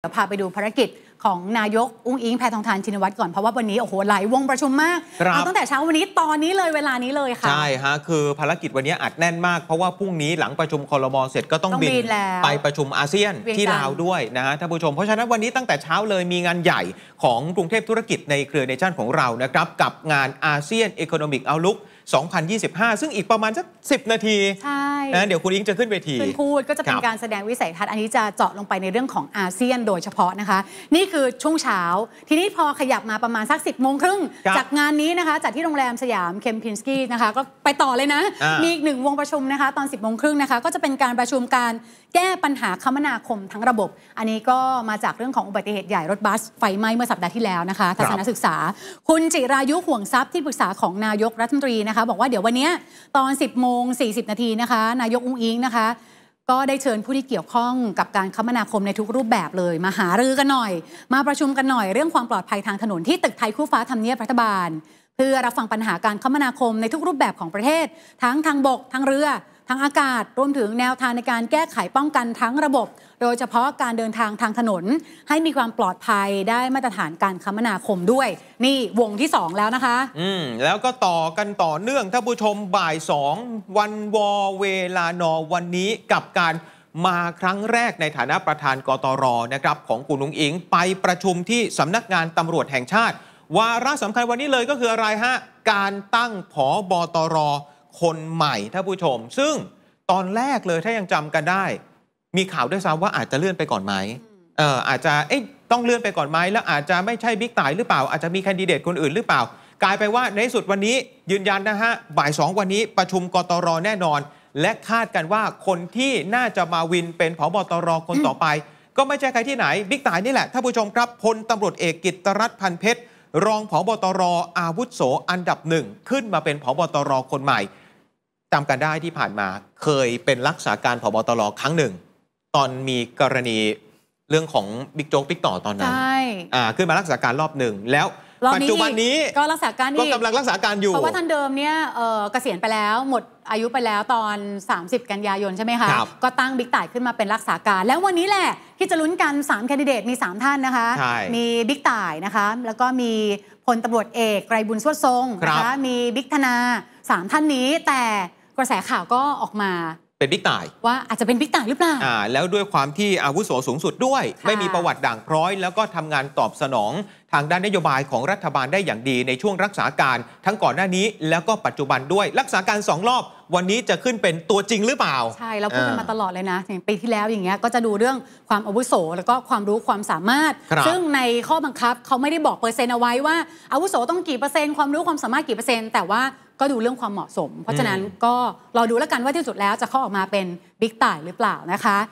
เดี๋ยวพาไปดูภารกิจของนายกอุ้งอิงแพทองทานชินวัตรก่อนเพราะว่าวันนี้โอ้โหหลายวงประชุมมากเอาตั้งแต่เช้าวันนี้ตอนนี้เลยเวลานี้เลยค่ะใช่ฮะคือภารกิจวันนี้อัดแน่นมาก เพราะว่าพรุ่งนี้หลังประชุมคอรมอเสร็จก็ต้องบินไปประชุมอาเซียนที่ลาวด้วยนะฮะท่านผู้ชมเพราะฉะนั้นวันนี้ตั้งแต่เช้าเลยมีงานใหญ่ของกรุงเทพธุรกิจในเครือในชั่นของเรานะครับกับงานอาเซียนอีโคโนมิกเอาลุก2025 ซึ่งอีกประมาณสัก10 นาทีนะเดี๋ยวคุณอิงจะขึ้นเวทีขึ้นพูดก็จะเป็นการแสดงวิสัยทัศน์อันนี้จะเจาะลงไปในเรื่องของอาเซียนโดยเฉพาะนะคะ นี่คือช่วงเช้าทีนี้พอขยับมาประมาณสัก 10บโมงครึ่งจากงานนี้นะคะจัดที่โรงแรมสยามเคมพินสกี้นะคะก็ไปต่อเลยนะ มีอีกหนึ่งวงประชุมนะคะตอน 10บโมงครึ่งนะคะ ก็จะเป็นการประชุมการแก้ปัญหาคมนาคมทั้งระบบ อันนี้ก็มาจากเรื่องของอุบัติเหตุใหญ่รถบัสไฟไหม้เมื่อสัปดาห์ที่แล้วนะคะทัศนศึกษา คุณจิรายุ ห่วงทรัพย์ที่ปรึกษาของนายกรัฐมนตรีนะคะ บอกว่าเดี๋ยววันนี้ตอน 10โมง40 นาทีนะคะ นายกอุ้งอิงนะคะ ก็ได้เชิญผู้ที่เกี่ยวข้องกับการคมนาคมในทุกรูปแบบเลย มาหารือกันหน่อย มาประชุมกันหน่อยเรื่องความปลอดภัยทางถนนที่ตึกไทยคู่ฟ้าทำเนียบรัฐบาลเพื่อรับฟังปัญหาการคมนาคมในทุกรูปแบบของประเทศ ทั้งทางบกทางเรือทั้งอากาศรวมถึงแนวทางในการแก้ไขป้องกันทั้งระบบ โดยเฉพาะการเดินทางทางถนนให้มีความปลอดภัยได้มาตรฐานการคมนาคมด้วย นี่วงที่ 2 แล้วนะคะ อืม แล้วก็ต่อกันต่อเนื่องท่านผู้ชมบ่าย 2 วันวอเวลานอวันนี้ กับการมาครั้งแรกในฐานะประธานกตรนะครับ ของคุณลุงอิง ไปประชุมที่สำนักงานตำรวจแห่งชาติวาระสำคัญวันนี้เลยก็คืออะไรฮะการตั้งผอบอตรคนใหม่ท่านผู้ชม ซึ่งตอนแรกเลยถ้ายังจำกันได้ มีข่าวด้วยซ้ำว่าอาจจะเลื่อนไปก่อนไหมเอออาจจะเอ๊ะ ต้องเลื่อนไปก่อนไหมแล้วอาจจะไม่ใช่บิ๊กต่ายหรือเปล่าอาจจะมีแคนดิเดตคนอื่นหรือเปล่า กลายไปว่าในสุดวันนี้ยืนยันนะฮะ บ่ายสองวันนี้ประชุมกตรแน่นอน และคาดกันว่าคนที่น่าจะมาวินเป็นผบตรคนต่อไป ก็ไม่ใช่ใครที่ไหนบิ๊กต่ายนี่แหละท่านผู้ชมครับพลตำรวจเอกกิตรัตน์พันเพชรรองผบตรอาวุโสอันดับหนึ่งขึ้นมาเป็นผบตรคนใหม่จำกันได้ที่ผ่านมาเคยเป็นรักษาการผบตรครั้งหนึ่ง ตอนมีกรณีเรื่องของบิ๊กโจ๊กบิ๊กต่อตอนนั้นใช่อ่าขึ้นมารักษาการรอบหนึ่งแล้วปัจจุบันนี้ก็รักษาการก็กำลังรักษาการอยู่เพราะว่าท่านเดิมเนี่ยเกษียณไปแล้ว หมดอายุไปแล้วตอน 30 กันยายนใช่ไหมคะก็ตั้งบิ๊กต่ายขึ้นมาเป็นรักษาการแล้ววันนี้แหละที่จะลุ้นกัน3แคนดิเดตมี3 ท่านนะคะมีบิ๊กต่ายนะคะแล้วก็มีพลตำรวจเอกไกรบุญสวดทรงนะคะมีบิ๊กธนา 3 ท่านนี้แต่กระแสข่าวก็ออกมาเป็นบิ๊กต่าย ว่าอาจจะเป็นบิ๊กต่ายหรือเปล่าอ่า แล้วด้วยความที่อาวุโสสูงสุดด้วย ไม่มีประวัติด่างพร้อย แล้วก็ทำงานตอบสนองทางด้านนโยบายของรัฐบาลได้อย่างดีในช่วงรักษาการทั้งก่อนหน้านี้ แล้วก็ปัจจุบันด้วยรักษาการสองรอบ วันนี้จะขึ้นเป็นตัวจริงหรือเปล่า ใช่เราพูดกันมาตลอดเลยนะอย่างปีที่แล้วอย่างเงี้ยก็จะดูเรื่องความอาวุโส แล้วก็ความรู้ความสามารถรซึ่งในข้อบังคับเขาไม่ได้บอกเปอร์เซ็นต์เอาไว้ว่าอาวุโสต้องกี่เปอร์เซ็นต์ความรู้ความสามารถกี่เปอร์เซ็นต์แต่ว่าก็ดูเรื่องความเหมาะสม เพราะฉะนั้นก็ รอดูแล้วกันว่าที่สุดแล้วจะเข้าออกมาเป็นบิ๊กต่ายหรือเปล่านะคะ